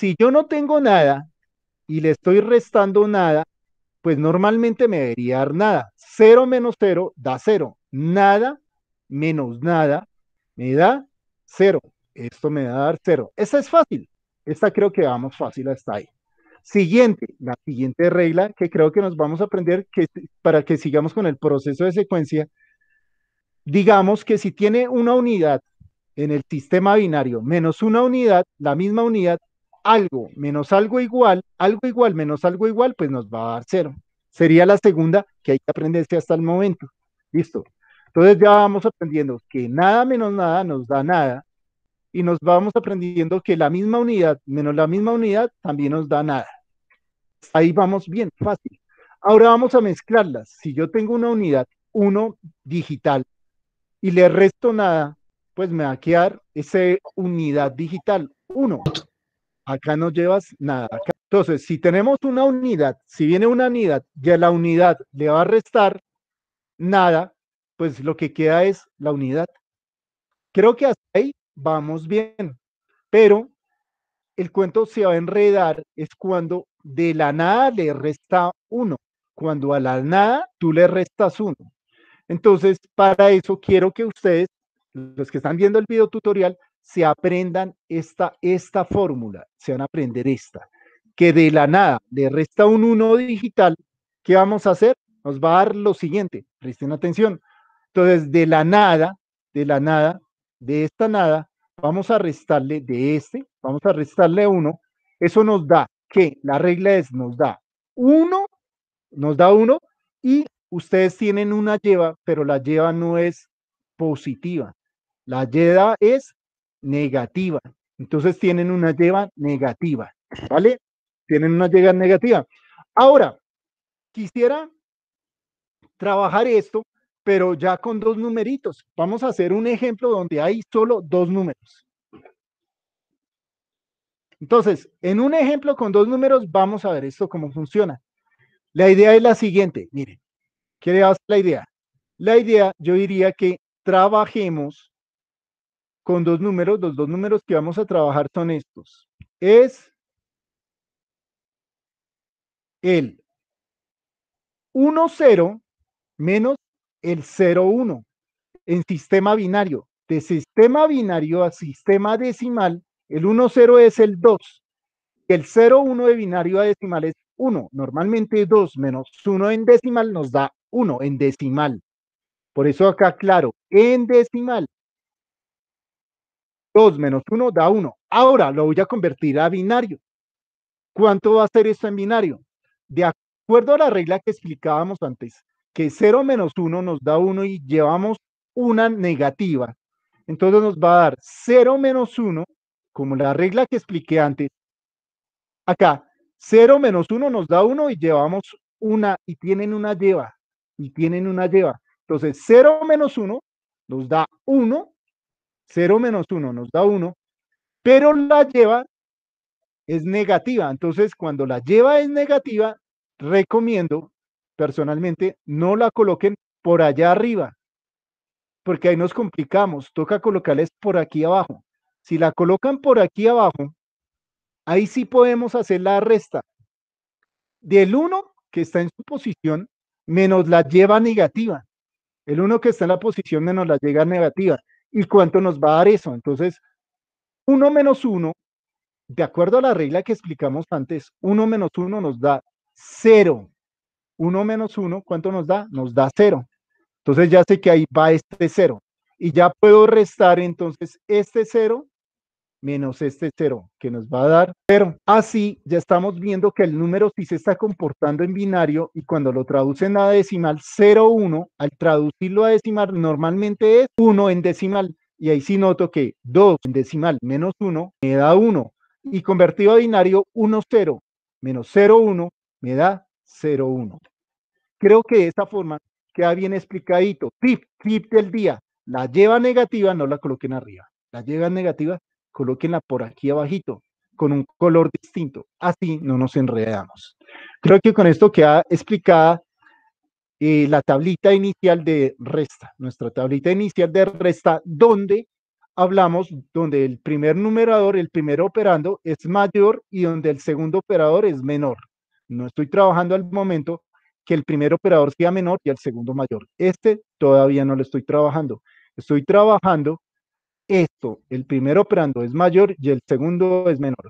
si yo no tengo nada y le estoy restando nada, pues normalmente me debería dar nada. Cero menos cero da cero. Nada menos nada me da cero. Esto me da a dar cero. Esta es fácil. Esta creo que vamos fácil hasta ahí. Siguiente, la siguiente regla que creo que nos vamos a aprender que, para que sigamos con el proceso de secuencia. Digamos que si tiene una unidad en el sistema binario menos una unidad, la misma unidad algo menos algo igual, algo igual menos algo igual, pues nos va a dar cero. Sería la segunda que hay que aprenderse hasta el momento. Listo. Entonces ya vamos aprendiendo que nada menos nada nos da nada y nos vamos aprendiendo que la misma unidad menos la misma unidad también nos da nada. Ahí vamos bien, fácil. Ahora vamos a mezclarlas. Si yo tengo una unidad, uno digital, y le resto nada, pues me va a quedar esa unidad digital, uno acá no llevas nada. Entonces, si tenemos una unidad, si viene una unidad y a la unidad le va a restar nada, pues lo que queda es la unidad. Creo que ahí vamos bien, pero el cuento se va a enredar es cuando de la nada le resta uno, cuando a la nada tú le restas uno. Entonces, para eso quiero que ustedes, los que están viendo el video tutorial, se aprendan esta, esta fórmula, se van a aprender esta, que de la nada le resta un 1 digital, ¿qué vamos a hacer? Nos va a dar lo siguiente, presten atención. Entonces, de la nada, de la nada, de esta nada, vamos a restarle de este, vamos a restarle uno eso nos da que la regla es, nos da uno nos da uno y ustedes tienen una lleva, pero la lleva no es positiva, la lleva es negativa. Entonces tienen una lleva negativa, ¿vale? Tienen una llega negativa. Ahora, quisiera trabajar esto, pero ya con dos numeritos. Vamos a hacer un ejemplo donde hay solo dos números. Entonces, en un ejemplo con dos números, vamos a ver esto cómo funciona. La idea es la siguiente, miren, ¿qué le la idea? La idea, yo diría que trabajemos con dos números. Los dos números que vamos a trabajar son estos. Es el 1, 0 menos el 0, 1 en sistema binario. De sistema binario a sistema decimal, el 1, 0 es el 2. El 0, 1 de binario a decimal es 1. Normalmente 2 menos 1 en decimal nos da 1 en decimal. Por eso acá, claro, en decimal. 2 menos 1 da 1. Ahora lo voy a convertir a binario. ¿Cuánto va a ser esto en binario? De acuerdo a la regla que explicábamos antes, que 0 menos 1 nos da 1 y llevamos una negativa. Entonces nos va a dar 0 menos 1, como la regla que expliqué antes. Acá, 0 menos 1 nos da 1 y llevamos una, y tienen una lleva, y tienen una lleva. Entonces, 0 menos 1 nos da 1 0 menos 1 nos da 1, pero la lleva es negativa. Entonces, cuando la lleva es negativa, recomiendo personalmente no la coloquen por allá arriba, porque ahí nos complicamos. Toca colocarles por aquí abajo. Si la colocan por aquí abajo, ahí sí podemos hacer la resta del 1 que está en su posición menos la lleva negativa. El 1 que está en la posición menos la lleva negativa. ¿Y cuánto nos va a dar eso? Entonces, 1 menos 1, de acuerdo a la regla que explicamos antes, 1 menos 1 nos da 0. 1 menos 1, ¿cuánto nos da? Nos da 0. Entonces ya sé que ahí va este 0. Y ya puedo restar entonces este 0 menos este 0 que nos va a dar pero Así ya estamos viendo que el número sí se está comportando en binario y cuando lo traducen a decimal 0, 1. al traducirlo a decimal normalmente es 1 en decimal. Y ahí sí noto que 2 en decimal menos 1 me da 1 y convertido a binario 1, 0 menos 0, 1 me da 0, 1. Creo que de esta forma queda bien explicadito. Tip, tip del día. La lleva negativa, no la coloquen arriba. La lleva negativa, colóquenla por aquí abajito, con un color distinto. Así no nos enredamos. Creo que con esto queda explicada eh, la tablita inicial de resta, nuestra tablita inicial de resta, donde hablamos, donde el primer numerador, el primer operando es mayor y donde el segundo operador es menor. No estoy trabajando al momento que el primer operador sea menor y el segundo mayor. Este todavía no lo estoy trabajando. Estoy trabajando esto, el primer operando es mayor y el segundo es menor.